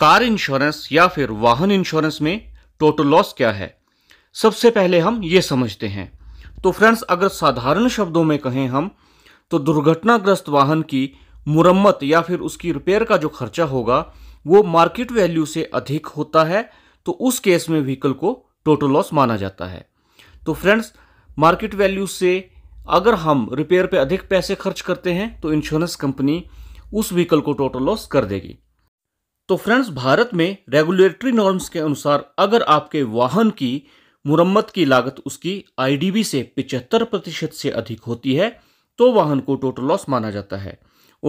car insurance या फिर वाहन इंश्योरेंस में टोटल लॉस क्या है सबसे पहले हम ये समझते हैं तो फ्रेंड्स अगर साधारण शब्दों में कहें हम तो दुर्घटनाग्रस्त वाहन की मुरम्मत या फिर उसकी रिपेयर का जो खर्चा होगा वो मार्केट वैल्यू से अधिक होता है तो उस केस में व्हीकल को टोटल लॉस माना जाता है तो फ्रेंड्स मार्केट वैल्यू से अगर हम रिपेयर पे अधिक पैसे खर्च करते हैं तो इंश्योरेंस कंपनी उस व्हीकल को टोटल लॉस कर देगी तो फ्रेंड्स भारत में रेगुलेटरी नॉर्म्स के अनुसार अगर आपके वाहन की मुरम्मत की लागत उसकी आईडीबी से पिचहत्तर प्रतिशत से अधिक होती है तो वाहन को टोटल लॉस माना जाता है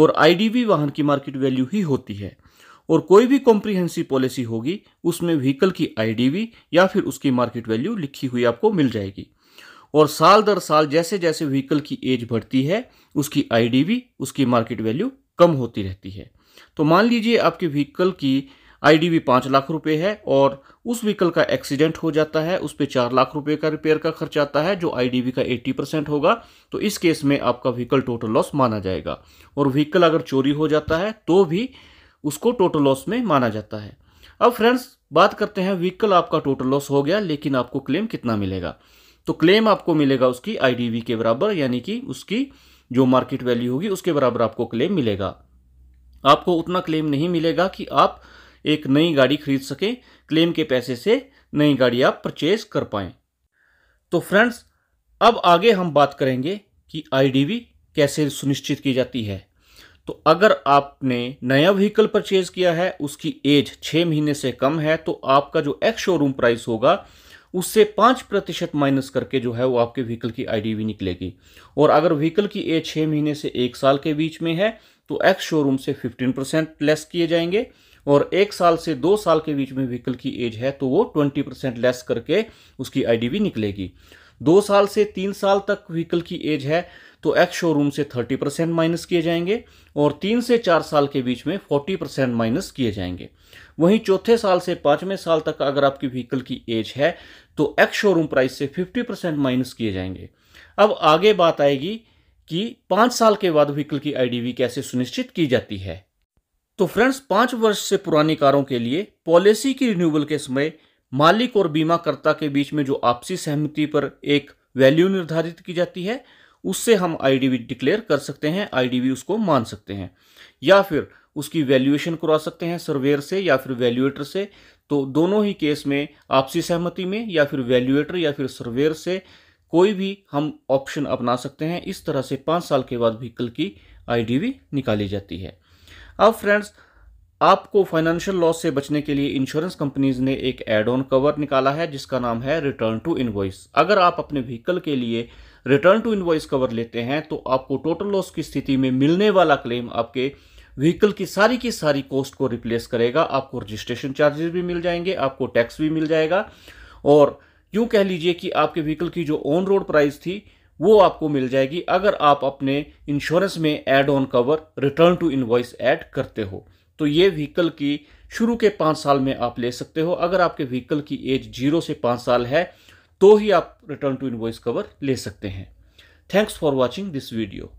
और आईडीबी वाहन की मार्केट वैल्यू ही होती है और कोई भी कॉम्प्रिहेंसिव पॉलिसी होगी उसमें व्हीकल की आईडीबी या फिर उसकी मार्केट वैल्यू लिखी हुई आपको मिल जाएगी और साल दर साल जैसे जैसे व्हीकल की एज बढ़ती है उसकी आईडीबी उसकी मार्केट वैल्यू कम होती रहती है तो मान लीजिए आपके व्हीकल की भी पाँच लाख रुपए है और उस व्हीकल का एक्सीडेंट हो जाता है उस पर चार लाख रुपए का रिपेयर का खर्च आता है जो आईडीबी का एट्टी परसेंट होगा तो इस केस में आपका व्हीकल टोटल लॉस माना जाएगा और व्हीकल अगर चोरी हो जाता है तो भी उसको टोटल लॉस में माना जाता है अब फ्रेंड्स बात करते हैं व्हीकल आपका टोटल लॉस हो गया लेकिन आपको क्लेम कितना मिलेगा तो क्लेम आपको मिलेगा उसकी वी के बराबर यानी कि उसकी जो मार्केट वैल्यू होगी उसके बराबर आपको क्लेम मिलेगा आपको उतना क्लेम नहीं मिलेगा कि आप एक नई गाड़ी खरीद सकें क्लेम के पैसे से नई गाड़ी आप परचेज कर पाए तो फ्रेंड्स अब आगे हम बात करेंगे कि आईडीवी कैसे सुनिश्चित की जाती है तो अगर आपने नया व्हीकल परचेज किया है उसकी एज छः महीने से कम है तो आपका जो एक्स शोरूम प्राइस होगा उससे पाँच प्रतिशत माइनस करके जो है वो आपके व्हीकल की भी निकलेगी और अगर व्हीकल की एज छः महीने से एक साल के बीच में है तो एक्स शोरूम से फिफ्टीन परसेंट लेस किए जाएंगे और एक साल से दो साल के बीच में व्हीकल की एज है तो वो ट्वेंटी परसेंट लेस करके उसकी भी निकलेगी दो साल से तीन साल तक व्हीकल की एज है तो एक्स शोरूम से थर्टी परसेंट माइनस किए जाएंगे और तीन से चार साल के बीच में फोर्टी परसेंट माइनस किए जाएंगे वहीं चौथे साल से पाँचवें साल तक अगर आपकी व्हीकल की एज है तो एक्स शोरूम प्राइस से फिफ्टी परसेंट माइनस किए जाएंगे अब आगे बात आएगी कि पाँच साल के बाद व्हीकल की आईडीवी कैसे सुनिश्चित की जाती है तो फ्रेंड्स पाँच वर्ष से पुरानी कारों के लिए पॉलिसी की रिन्यूअल के समय मालिक और बीमाकर्ता के बीच में जो आपसी सहमति पर एक वैल्यू निर्धारित की जाती है उससे हम आईडीवी डिक्लेयर कर सकते हैं आईडीवी उसको मान सकते हैं या फिर उसकी वैल्यूएशन करवा सकते हैं सर्वेयर से या फिर वैल्यूएटर से तो दोनों ही केस में आपसी सहमति में या फिर वैल्यूएटर या फिर सर्वेयर से कोई भी हम ऑप्शन अपना सकते हैं इस तरह से पाँच साल के बाद व्हीकल की आईडीवी निकाली जाती है अब फ्रेंड्स आपको फाइनेंशियल लॉस से बचने के लिए इंश्योरेंस कंपनीज ने एक एड ऑन कवर निकाला है जिसका नाम है रिटर्न टू इनवॉइस अगर आप अपने व्हीकल के लिए रिटर्न टू इनवॉइस कवर लेते हैं तो आपको टोटल लॉस की स्थिति में मिलने वाला क्लेम आपके व्हीकल की सारी की सारी कॉस्ट को रिप्लेस करेगा आपको रजिस्ट्रेशन चार्जेस भी मिल जाएंगे आपको टैक्स भी मिल जाएगा और यूं कह लीजिए कि आपके व्हीकल की जो ऑन रोड प्राइस थी वो आपको मिल जाएगी अगर आप अपने इंश्योरेंस में add on cover return to invoice add करते हो तो ये व्हीकल की शुरू के पाँच साल में आप ले सकते हो अगर आपके व्हीकल की एज जीरो से पाँच साल है तो ही आप रिटर्न टू इन कवर ले सकते हैं thanks for watching this video